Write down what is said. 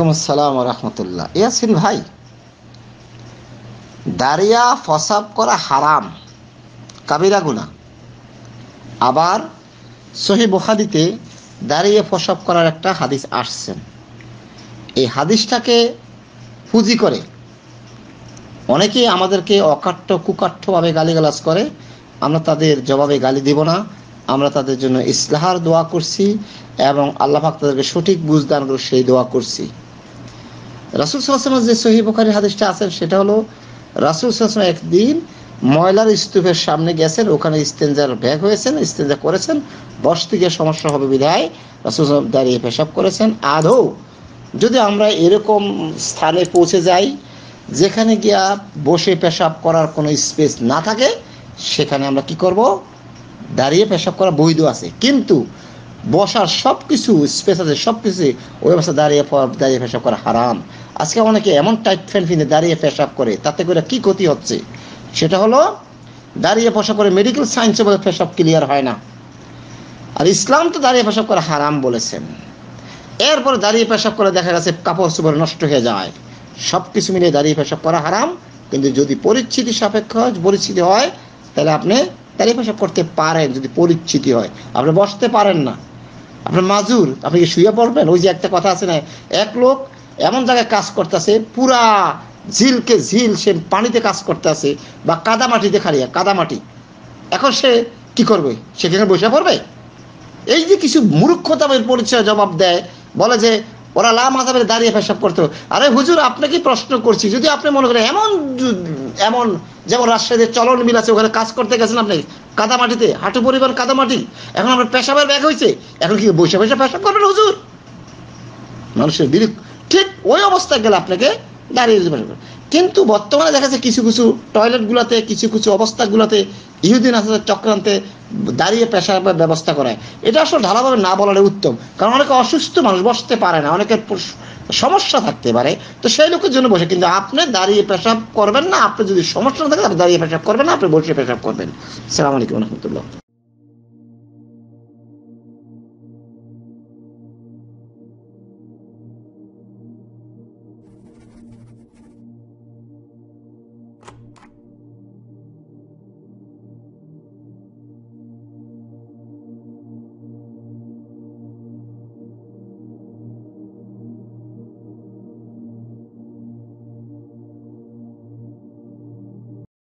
আলাইকুম আসসালাম রহমতুল্লাহ ইয়াসিন ভাই দাঁড়িয়া ফসাব করা হারাম কাবিরা গুণা আবার সহি বহাদিতে দাঁড়িয়ে ফসাব করার একটা হাদিস আসছেন এই হাদিসটাকে পুঁজি করে অনেকেই আমাদেরকে অকাট্য কুকাঠ্যভাবে গালিগালাজ করে আমরা তাদের জবাবে গালি দিব না আমরা তাদের জন্য ইসলাহার দোয়া করছি এবং আল্লাহাক তাদেরকে সঠিক বুঝদান সেই দোয়া করছি রাসুল সাল্লাহ যে সহি বোখারি হাদিসটা আছেন সেটা হলো রাসুল সাল্লাহ একদিন ময়লার স্তূপের সামনে গেছেন ওখানে ইস্তেঞ্জার ব্যাগ হয়েছেন ইস্তেঞ্জা করেছেন বস থেকে সমস্যা হবে বিধায় রাসুল দাঁড়িয়ে পেশাব করেছেন আদৌ যদি আমরা এরকম স্থানে পৌঁছে যাই যেখানে গিয়া বসে পেশাব করার কোনো স্পেস না থাকে সেখানে আমরা কি করব দাঁড়িয়ে পেশাব করা বৈধ আছে কিন্তু বসার সব কিছু স্পেস আছে সব কিছু ওই অবস্থা দাঁড়িয়ে দাঁড়িয়ে পেশাব করা হারাম আজকে অনেকে এমন টাইট ফ্যান ফিনে দাঁড়িয়ে পেশাব করে তাতে করে কি ক্ষতি হচ্ছে সেটা হলো দাঁড়িয়ে পেশাব করে মেডিকেল সায়েন্সে বলে পেশাব ক্লিয়ার হয় না আর ইসলাম তো দাঁড়িয়ে পেশাব করা হারাম বলেছেন এরপর দাঁড়িয়ে পেশাব করে দেখা গেছে কাপড় চোপড় নষ্ট হয়ে যায় সব কিছু মিলিয়ে দাঁড়িয়ে পেশাব করা হারাম কিন্তু যদি পরিস্থিতি সাপেক্ষ পরিস্থিতি হয় তাহলে আপনি দাঁড়িয়ে পেশাব করতে পারেন যদি পরিচিতি হয় আপনি বসতে পারেন না আপনার মাজুর আপনি কি শুয়ে পড়বেন ওই যে একটা কথা আছে না এক লোক এমন জায়গায় কাজ করতেছে পুরা ঝিলকে ঝিল সে পানিতে কাজ করতেছে বা কাদা মাটিতে খাড়িয়া কাদা মাটি এখন সে কি করবে সেখানে বসে পড়বে এই যে কিছু মূর্খতা পরিচয় জবাব দেয় বলে যে ওরা লাম আজাবের দাঁড়িয়ে পেশাব করতো আরে হুজুর আপনাকে প্রশ্ন করছি যদি আপনি মনে করেন এমন এমন যেমন রাজশাহীদের চলন মিল আছে ওখানে কাজ করতে গেছেন আপনি কাদা মাটিতে হাঁটু পরিমাণ কাদা মাটি এখন আপনার পেশাবের ব্যাগ হয়েছে এখন কি বসে বসে পেশাব করবেন হুজুর মানুষের দিল ঠিক ওই অবস্থায় গেলে আপনাকে দাঁড়িয়ে কিন্তু বর্তমানে দেখা যাচ্ছে কিছু কিছু টয়লেটগুলোতে কিছু কিছু অবস্থাগুলোতে ইহুদিন আসাদের চক্রান্তে দাঁড়িয়ে পেশার ব্যবস্থা করে এটা আসলে ঢালাভাবে না বলার উত্তম কারণ অনেকে অসুস্থ মানুষ বসতে পারে না অনেকের সমস্যা থাকতে পারে তো সেই লোকের জন্য বসে কিন্তু আপনি দাঁড়িয়ে পেশাব করবেন না আপনি যদি সমস্যা না থাকে আপনি দাঁড়িয়ে পেশাব করবেন না আপনি বসে পেশাব করবেন সালাম আলাইকুম রহমতুল্লাহ